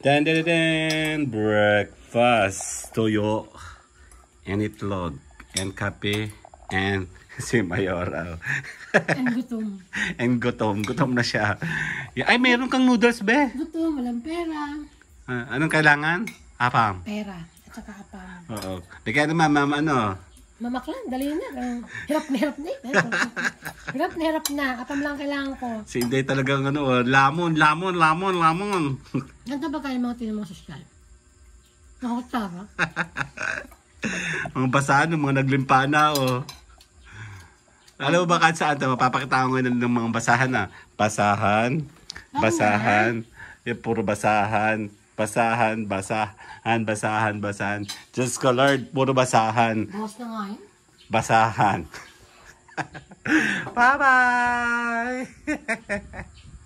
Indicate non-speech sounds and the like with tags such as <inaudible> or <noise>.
Dan dan dan breakfast toyo and itlog and kape and <laughs> si Mayoral. and gutom. <laughs> and gutom. Gutom na siya. Ay, meron kang noodles, be. Gutom. Walang pera. Uh, anong kailangan? Apam. Pera. At saka apam. Oo. Bigyan naman, mama, ano? mamaklan, dali na. Hirap na hirap na. Eh. hirap na hirap na. Apam lang kailangan ko. Si Inday talagang ano, oh, lamon, lamon, lamon, lamon. Ganito ba kayo mga tinamang sosyal? Nakakita ka? mga <laughs> basaan, mga naglimpa na, oh. Alam mo ba kahit saan ito? Mapapakita ko ngayon ng mga basahan, ah. Basahan, ano basahan, yung eh, puro basahan. Basahan, basahan, basahan, basahan. Just ko, Lord, puro basahan. Bawas na nga yun. Basahan. <laughs> Bye-bye! <laughs>